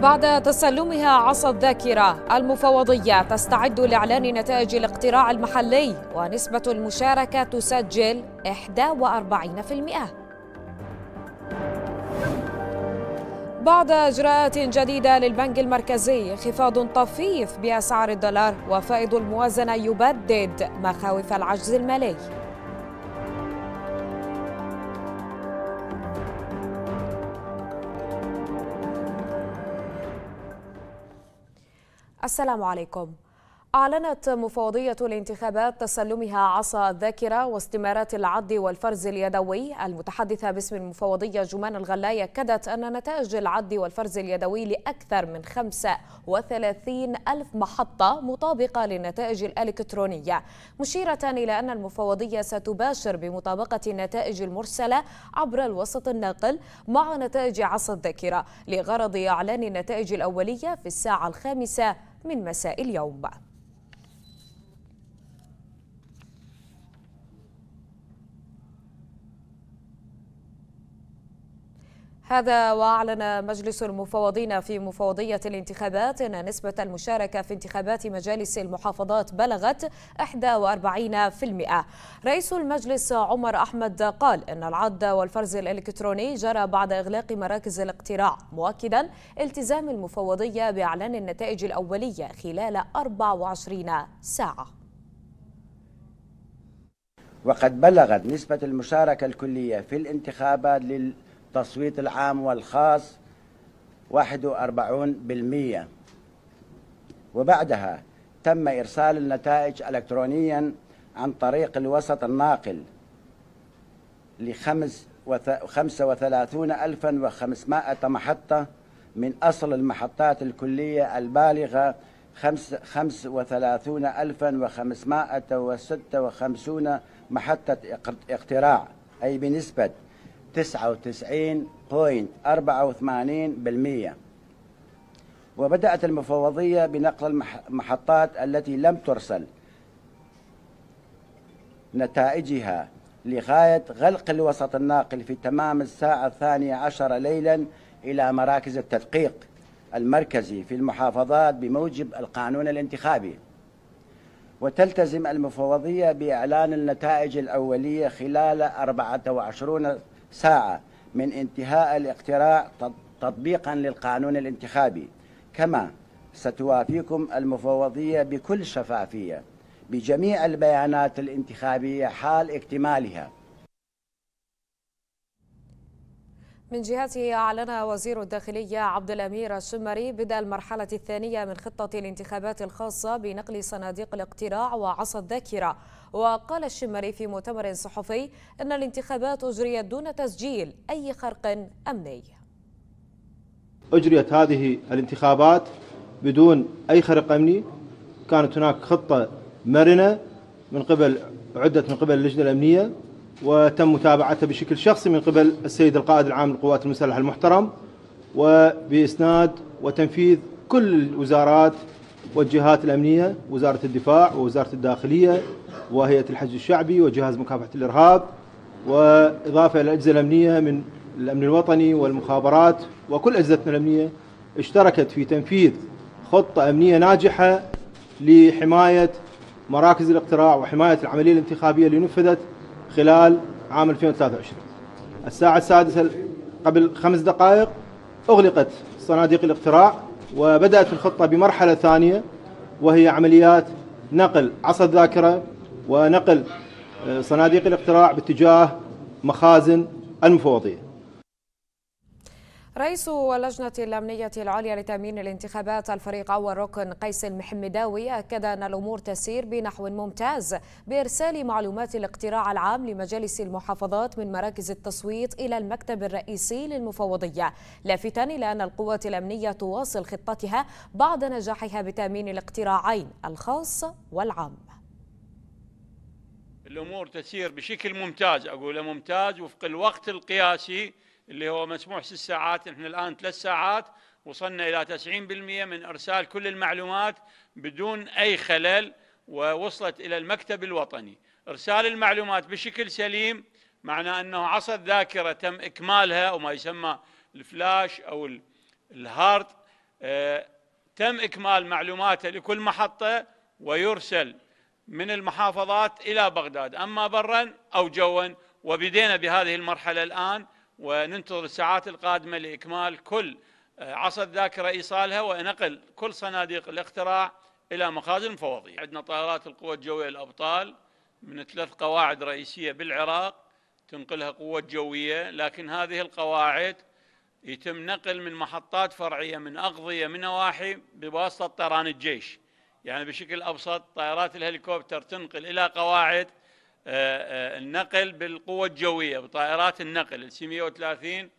بعد تسلمها عصا الذاكرة المفوضية تستعد لإعلان نتائج الاقتراع المحلي ونسبة المشاركة تسجل 41% بعد إجراءات جديدة للبنك المركزي خفاض طفيف بأسعار الدولار وفائض الموازنة يبدد مخاوف العجز المالي السلام عليكم أعلنت مفوضية الانتخابات تسلمها عصا الذاكرة واستمارات العد والفرز اليدوي المتحدثة باسم المفوضية جمان الغلاي أكدت أن نتائج العد والفرز اليدوي لأكثر من 35 ألف محطة مطابقة للنتائج الإلكترونية مشيرة إلى أن المفوضية ستباشر بمطابقة النتائج المرسلة عبر الوسط الناقل مع نتائج عصا الذاكرة لغرض إعلان النتائج الأولية في الساعة الخامسة من مساء اليوم هذا وأعلن مجلس المفوضين في مفوضية الانتخابات أن نسبة المشاركة في انتخابات مجالس المحافظات بلغت 41% رئيس المجلس عمر أحمد قال أن العد والفرز الإلكتروني جرى بعد إغلاق مراكز الاقتراع مؤكدا التزام المفوضية بإعلان النتائج الأولية خلال 24 ساعة وقد بلغت نسبة المشاركة الكلية في الانتخابات لل التصويت العام والخاص 41% وبعدها تم إرسال النتائج إلكترونيا عن طريق الوسط الناقل ل 35500 محطة من أصل المحطات الكلية البالغة 35556 محطة اقتراع أي بنسبة 99.84% وبدأت المفوضية بنقل المحطات التي لم ترسل نتائجها لغاية غلق الوسط الناقل في تمام الساعة الثانية عشر ليلا إلى مراكز التدقيق المركزي في المحافظات بموجب القانون الانتخابي وتلتزم المفوضية بإعلان النتائج الأولية خلال 24 ساعة من انتهاء الاقتراع تطبيقا للقانون الانتخابي كما ستوافيكم المفوضية بكل شفافية بجميع البيانات الانتخابية حال اكتمالها من جهته أعلن وزير الداخلية عبد الأمير الشمري بدء المرحلة الثانية من خطة الانتخابات الخاصة بنقل صناديق الاقتراع وعصا الذاكرة وقال الشمري في مؤتمر صحفي أن الانتخابات أجريت دون تسجيل أي خرق أمني أجريت هذه الانتخابات بدون أي خرق أمني كانت هناك خطة مرنة من قبل عدت من قبل اللجنة الأمنية وتم متابعتها بشكل شخصي من قبل السيد القائد العام للقوات المسلحة المحترم وبإسناد وتنفيذ كل الوزارات والجهات الأمنية وزارة الدفاع ووزارة الداخلية وهيئة الحج الشعبي وجهاز مكافحة الإرهاب وإضافة إلى الأجهزة الأمنية من الأمن الوطني والمخابرات وكل أجهزتنا الأمنية اشتركت في تنفيذ خطة أمنية ناجحة لحماية مراكز الاقتراع وحماية العملية الانتخابية اللي نفذت خلال عام 2023 الساعة السادسة قبل خمس دقائق أغلقت صناديق الاقتراع وبدأت الخطة بمرحلة ثانية وهي عمليات نقل عصا الذاكرة ونقل آه، صناديق الاقتراع باتجاه مخازن المفوضيه رئيس اللجنة الأمنية العليا لتأمين الانتخابات الفريق أول ركن قيس المحمداوي أكد أن الأمور تسير بنحو ممتاز بإرسال معلومات الاقتراع العام لمجالس المحافظات من مراكز التصويت إلى المكتب الرئيسي للمفوضية لافتا إلى أن القوات الأمنية تواصل خطتها بعد نجاحها بتأمين الاقتراعين الخاص والعام الأمور تسير بشكل ممتاز أقول ممتاز وفق الوقت القياسي اللي هو مسموح ست ساعات نحن الآن ثلاث ساعات وصلنا إلى 90% من إرسال كل المعلومات بدون أي خلل ووصلت إلى المكتب الوطني إرسال المعلومات بشكل سليم معنى أنه عصا الذاكرة تم إكمالها أو ما يسمى الفلاش أو الهارد آه تم إكمال معلوماته لكل محطة ويرسل من المحافظات إلى بغداد أما برا أو جوا وبدينا بهذه المرحلة الآن وننتظر الساعات القادمة لإكمال كل آه، عصا الذاكرة إيصالها ونقل كل صناديق الاختراع إلى مخازن فوضية عندنا طائرات القوة الجوية الأبطال من ثلاث قواعد رئيسية بالعراق تنقلها قوة جوية لكن هذه القواعد يتم نقل من محطات فرعية من أقضية من نواحي بواسطة طيران الجيش يعني بشكل أبسط طائرات الهليكوبتر تنقل إلى قواعد آه، آه، النقل بالقوة الجوية بطائرات النقل ال 130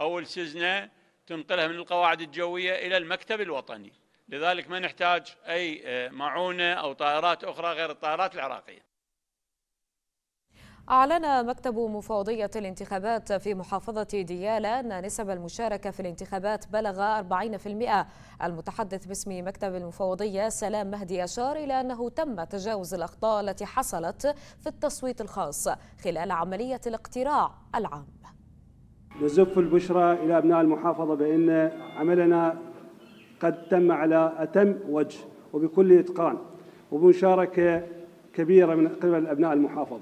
أو السزنة إيه تنقلها من القواعد الجوية إلى المكتب الوطني لذلك ما نحتاج أي آه، معونة أو طائرات أخرى غير الطائرات العراقية أعلن مكتب مفوضية الانتخابات في محافظة ديالى أن نسب المشاركة في الانتخابات بلغ 40% المتحدث باسم مكتب المفوضية سلام مهدي أشار إلى أنه تم تجاوز الأخطاء التي حصلت في التصويت الخاص خلال عملية الاقتراع العام نزف البشرى إلى أبناء المحافظة بأن عملنا قد تم على أتم وجه وبكل إتقان وبمشاركة كبيرة من قبل أبناء المحافظة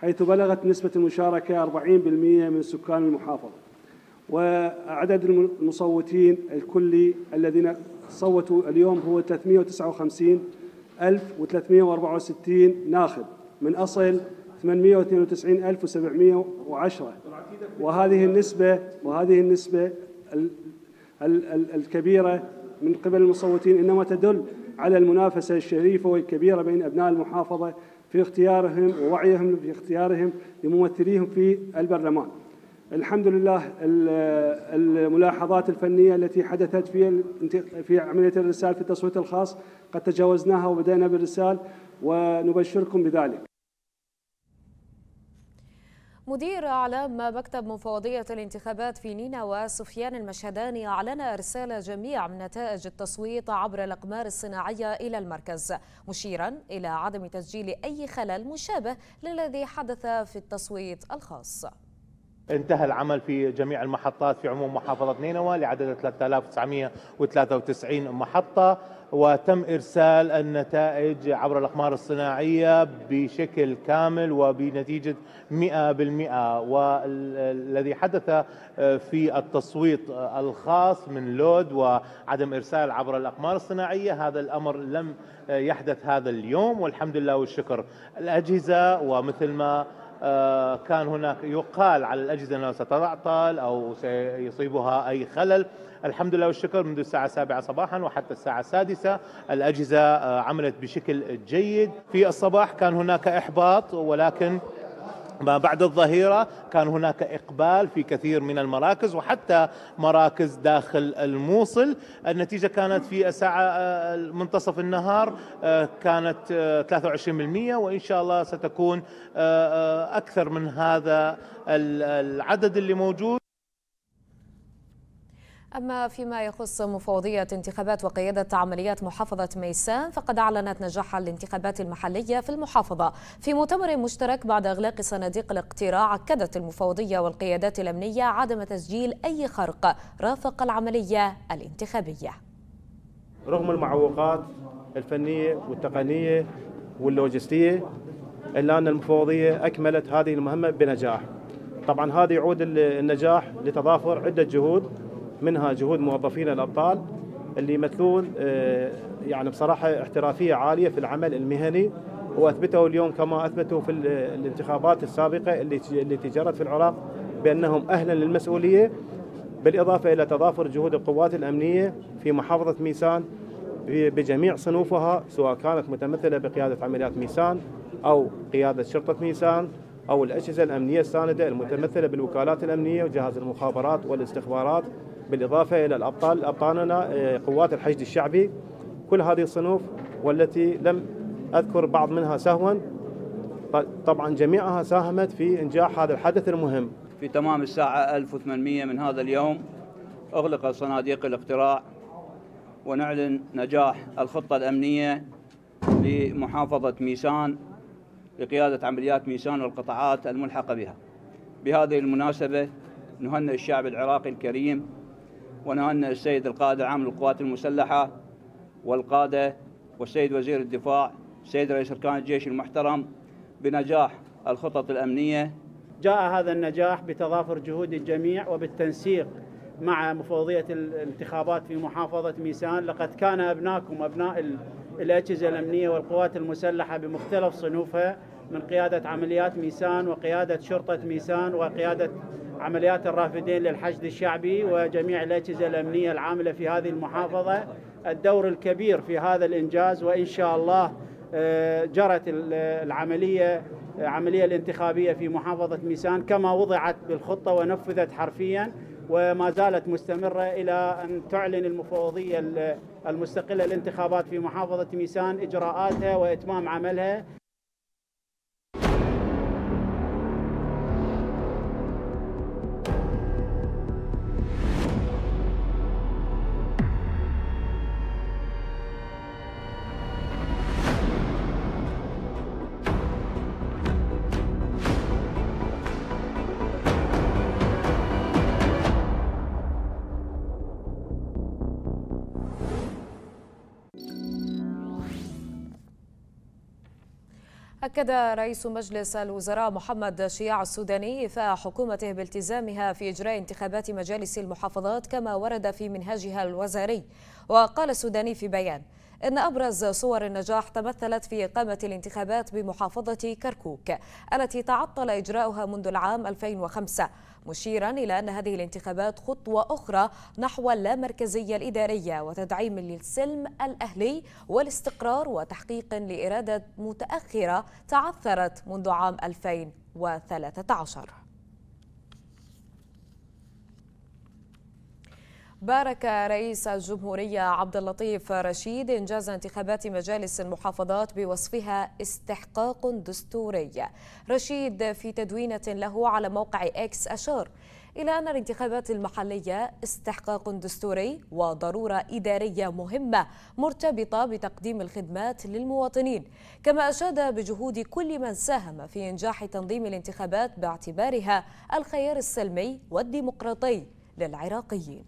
حيث بلغت نسبة المشاركة 40% من سكان المحافظة وعدد المصوتين الكلي الذين صوتوا اليوم هو 359364 ناخب من أصل 892710 وهذه النسبة وهذه النسبة الكبيرة من قبل المصوتين إنما تدل على المنافسة الشريفة والكبيرة بين أبناء المحافظة في اختيارهم ووعيهم في اختيارهم لممثليهم في البرلمان الحمد لله الملاحظات الفنيه التي حدثت في في عمليه الرسال في التصويت الخاص قد تجاوزناها وبدانا بالرسال ونبشركم بذلك مدير أعلام مكتب مفوضية الانتخابات في نينوى سفيان المشهداني أعلن إرسال جميع نتائج التصويت عبر الأقمار الصناعية إلى المركز مشيرا إلى عدم تسجيل أي خلل مشابه للذي حدث في التصويت الخاص انتهى العمل في جميع المحطات في عموم محافظة نينوى لعدد 3993 محطة وتم إرسال النتائج عبر الأقمار الصناعية بشكل كامل وبنتيجة 100% والذي حدث آه، في التصويت الخاص من لود وعدم إرسال عبر الأقمار الصناعية هذا الأمر لم يحدث هذا اليوم والحمد لله والشكر الأجهزة ومثل ما آه، كان هناك يقال على الأجهزة أنها ستعطل أو سيصيبها أي خلل الحمد لله والشكر منذ الساعة السابعة صباحا وحتى الساعة السادسة الأجهزة آه، عملت بشكل جيد في الصباح كان هناك إحباط ولكن ما بعد الظهيرة كان هناك إقبال في كثير من المراكز وحتى مراكز داخل الموصل النتيجة كانت في الساعة آه، منتصف النهار آه، كانت 23% وإن شاء الله ستكون أكثر من هذا العدد اللي موجود أما فيما يخص مفوضية انتخابات وقيادة عمليات محافظة ميسان فقد أعلنت نجاح الانتخابات المحلية في المحافظة في مؤتمر مشترك بعد إغلاق صناديق الاقتراع أكدت المفوضية والقيادات الأمنية عدم تسجيل أي خرق رافق العملية الانتخابية رغم المعوقات الفنية والتقنية واللوجستية إلا أن المفوضية أكملت هذه المهمة بنجاح طبعا هذا يعود النجاح لتضافر عدة جهود منها جهود موظفين الابطال اللي يمثلون آه، يعني بصراحه احترافيه عاليه في العمل المهني واثبتوا اليوم كما اثبتوا في الانتخابات السابقه اللي التي جرت في العراق بانهم اهلا للمسؤوليه بالاضافه الى تضافر جهود القوات الامنيه في محافظه ميسان بجميع صنوفها سواء كانت متمثله بقياده عمليات ميسان او قياده شرطه ميسان او الاجهزه الامنيه السانده المتمثله بالوكالات الامنيه وجهاز المخابرات والاستخبارات بالإضافة إلى الأبطال أبطالنا آه، قوات الحشد الشعبي كل هذه الصنوف والتي لم أذكر بعض منها سهوا طبعا جميعها ساهمت في إنجاح هذا الحدث المهم في تمام الساعة 1800 من هذا اليوم أغلقت صناديق الاقتراع ونعلن نجاح الخطة الأمنية لمحافظة ميسان لقيادة عمليات ميسان والقطاعات الملحقة بها بهذه المناسبة نهنئ الشعب العراقي الكريم ونهن السيد القائد العام للقوات المسلحة والقادة والسيد وزير الدفاع سيد رئيس أركان الجيش المحترم بنجاح الخطط الأمنية جاء هذا النجاح بتضافر جهود الجميع وبالتنسيق مع مفوضية الانتخابات في محافظة ميسان لقد كان أبناكم أبناء الأجهزة الأمنية والقوات المسلحة بمختلف صنوفها من قيادة عمليات ميسان وقيادة شرطة ميسان وقيادة عمليات الرافدين للحشد الشعبي وجميع الأجهزة الأمنية العاملة في هذه المحافظة الدور الكبير في هذا الإنجاز وإن شاء الله آه، جرت العملية العملية الانتخابية في محافظة ميسان كما وضعت بالخطة ونفذت حرفيا وما زالت مستمرة إلى أن تعلن المفوضية المستقلة الانتخابات في محافظة ميسان إجراءاتها وإتمام عملها أكد رئيس مجلس الوزراء محمد شياع السوداني إفاء حكومته بالتزامها في إجراء انتخابات مجالس المحافظات كما ورد في منهاجها الوزاري وقال السوداني في بيان إن أبرز صور النجاح تمثلت في إقامة الانتخابات بمحافظة كركوك التي تعطل إجراؤها منذ العام 2005 مشيرا إلى أن هذه الانتخابات خطوة أخرى نحو اللامركزية الإدارية وتدعيم للسلم الأهلي والاستقرار وتحقيق لإرادة متأخرة تعثرت منذ عام 2013 بارك رئيس الجمهورية عبد اللطيف رشيد إنجاز انتخابات مجالس المحافظات بوصفها استحقاق دستوري رشيد في تدوينة له على موقع إكس أشار إلى أن الانتخابات المحلية استحقاق دستوري وضرورة إدارية مهمة مرتبطة بتقديم الخدمات للمواطنين كما أشاد بجهود كل من ساهم في إنجاح تنظيم الانتخابات باعتبارها الخيار السلمي والديمقراطي للعراقيين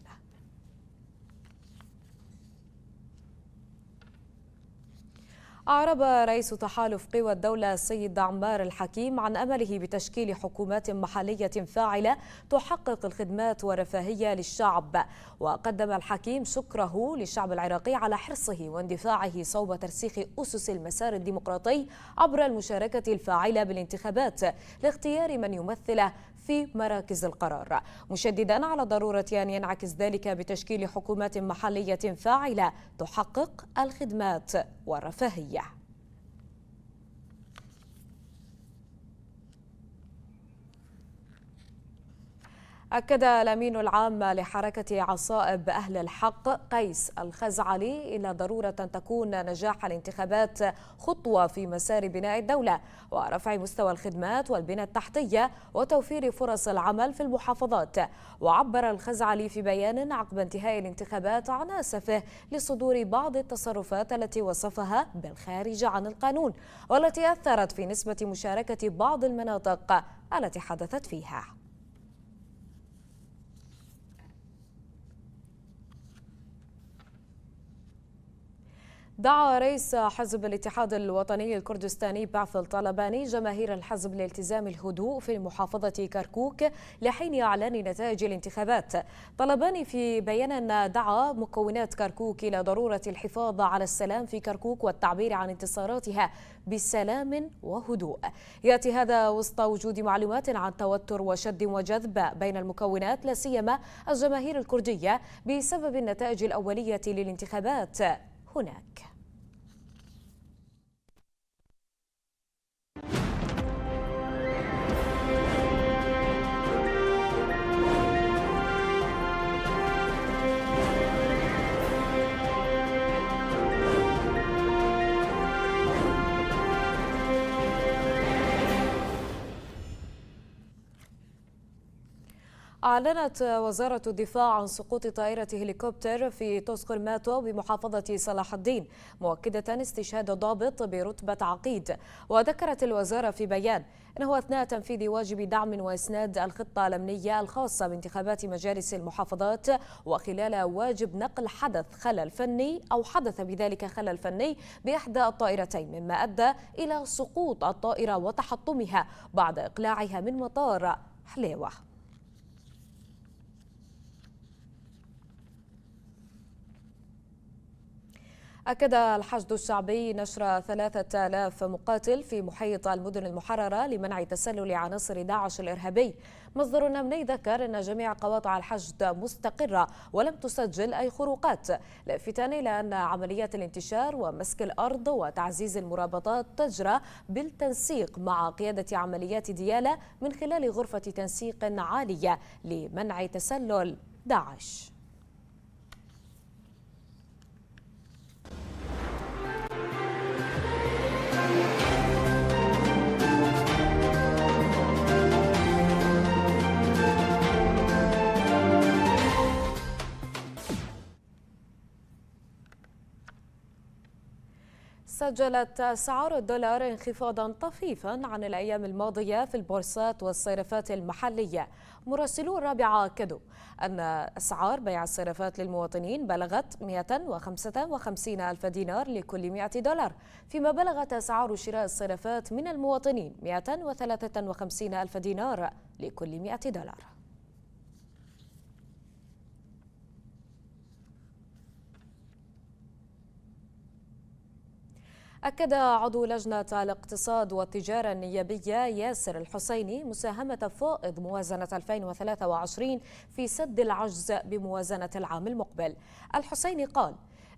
أعرب رئيس تحالف قوى الدولة السيد عمار الحكيم عن أمله بتشكيل حكومات محلية فاعلة تحقق الخدمات والرفاهية للشعب وقدم الحكيم شكره للشعب العراقي على حرصه واندفاعه صوب ترسيخ أسس المسار الديمقراطي عبر المشاركة الفاعلة بالانتخابات لاختيار من يمثله في مراكز القرار مشددا على ضرورة أن ينعكس ذلك بتشكيل حكومات محلية فاعلة تحقق الخدمات والرفاهية أكد الأمين العام لحركة عصائب أهل الحق قيس الخزعلي إن ضرورة تكون نجاح الانتخابات خطوة في مسار بناء الدولة ورفع مستوى الخدمات والبنى التحتية وتوفير فرص العمل في المحافظات وعبر الخزعلي في بيان عقب انتهاء الانتخابات عن أسفه لصدور بعض التصرفات التي وصفها بالخارج عن القانون والتي أثرت في نسبة مشاركة بعض المناطق التي حدثت فيها دعا رئيس حزب الاتحاد الوطني الكردستاني بعث الطالباني جماهير الحزب لالتزام الهدوء في محافظة كركوك لحين إعلان نتائج الانتخابات طالباني في بيان أن دعا مكونات كركوك إلى ضرورة الحفاظ على السلام في كركوك والتعبير عن انتصاراتها بسلام وهدوء يأتي هذا وسط وجود معلومات عن توتر وشد وجذب بين المكونات لا سيما الجماهير الكردية بسبب النتائج الأولية للانتخابات هناك أعلنت وزارة الدفاع عن سقوط طائرة هليكوبتر في طسق الماتو بمحافظة صلاح الدين مؤكدة استشهاد ضابط برتبة عقيد وذكرت الوزارة في بيان أنه أثناء تنفيذ واجب دعم وإسناد الخطة الأمنية الخاصة بانتخابات مجالس المحافظات وخلال واجب نقل حدث خلل فني أو حدث بذلك خلل فني بإحدى الطائرتين مما أدى إلى سقوط الطائرة وتحطمها بعد إقلاعها من مطار حليوه أكد الحشد الشعبي نشر 3000 مقاتل في محيط المدن المحررة لمنع تسلل عناصر داعش الإرهابي مصدر أمني ذكر أن جميع قواطع الحشد مستقرة ولم تسجل أي خروقات لافتا إلى أن عمليات الانتشار ومسك الأرض وتعزيز المرابطات تجرى بالتنسيق مع قيادة عمليات ديالة من خلال غرفة تنسيق عالية لمنع تسلل داعش سجلت أسعار الدولار انخفاضا طفيفا عن الأيام الماضية في البورصات والصرفات المحلية مراسلو الرابعة أكدوا أن أسعار بيع الصرفات للمواطنين بلغت 155 ألف دينار لكل 100 دولار فيما بلغت أسعار شراء الصرفات من المواطنين 153 ألف دينار لكل 100 دولار أكد عضو لجنة الاقتصاد والتجارة النيابية ياسر الحسيني مساهمة فائض موازنة 2023 في سد العجز بموازنة العام المقبل الحسيني قال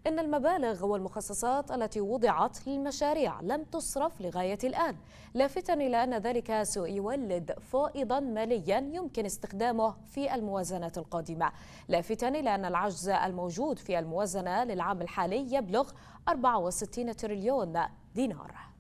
أن المبالغ والمخصصات التي وضعت للمشاريع لم تصرف لغاية الآن لافتا إلى أن ذلك سيولد فائضا ماليا يمكن استخدامه في الموازنة القادمة لافتا إلى أن العجز الموجود في الموازنة للعام الحالي يبلغ 64 تريليون دينار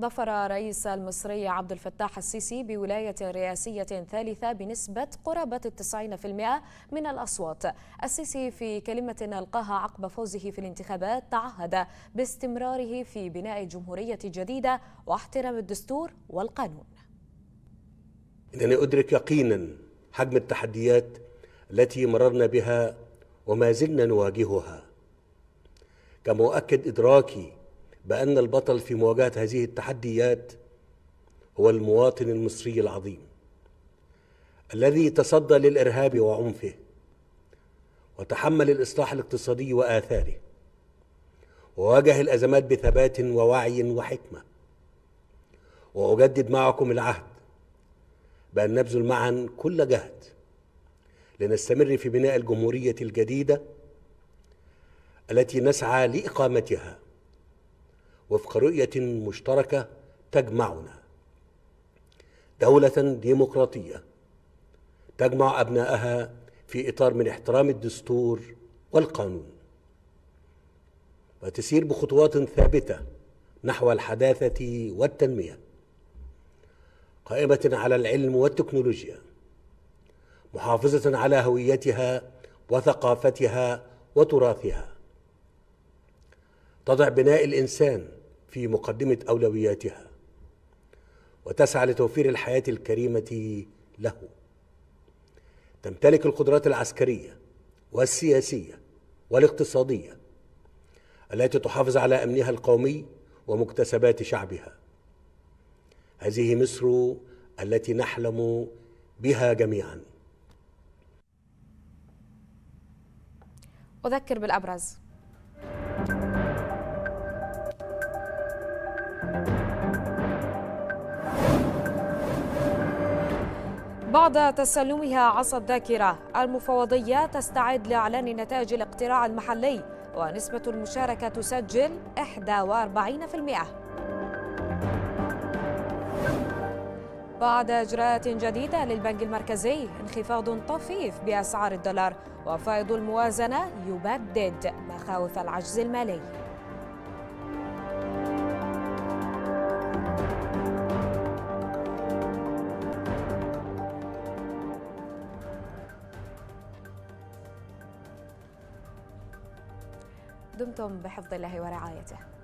ظفر رئيس المصري عبد الفتاح السيسي بولاية رئاسية ثالثة بنسبة قرابة التسعين في المئة من الأصوات السيسي في كلمة ألقاها عقب فوزه في الانتخابات تعهد باستمراره في بناء جمهورية جديدة واحترام الدستور والقانون إنني أدرك يقينا حجم التحديات التي مررنا بها وما زلنا نواجهها كمؤكد إدراكي بأن البطل في مواجهة هذه التحديات هو المواطن المصري العظيم الذي تصدى للإرهاب وعنفه وتحمل الإصلاح الاقتصادي وآثاره وواجه الأزمات بثبات ووعي وحكمة وأجدد معكم العهد بأن نبذل معا كل جهد لنستمر في بناء الجمهورية الجديدة التي نسعى لإقامتها وفق رؤية مشتركة تجمعنا دولة ديمقراطية تجمع أبنائها في إطار من احترام الدستور والقانون وتسير بخطوات ثابتة نحو الحداثة والتنمية قائمة على العلم والتكنولوجيا محافظة على هويتها وثقافتها وتراثها تضع بناء الإنسان في مقدمة أولوياتها وتسعى لتوفير الحياة الكريمة له تمتلك القدرات العسكرية والسياسية والاقتصادية التي تحافظ على أمنها القومي ومكتسبات شعبها هذه مصر التي نحلم بها جميعا أذكر بالأبرز بعد تسلمها عصا الذاكرة المفوضية تستعد لإعلان نتائج الاقتراع المحلي ونسبة المشاركة تسجل 41% بعد إجراءات جديدة للبنك المركزي انخفاض طفيف بأسعار الدولار وفائض الموازنة يبدد مخاوف العجز المالي دمتم بحفظ الله ورعايته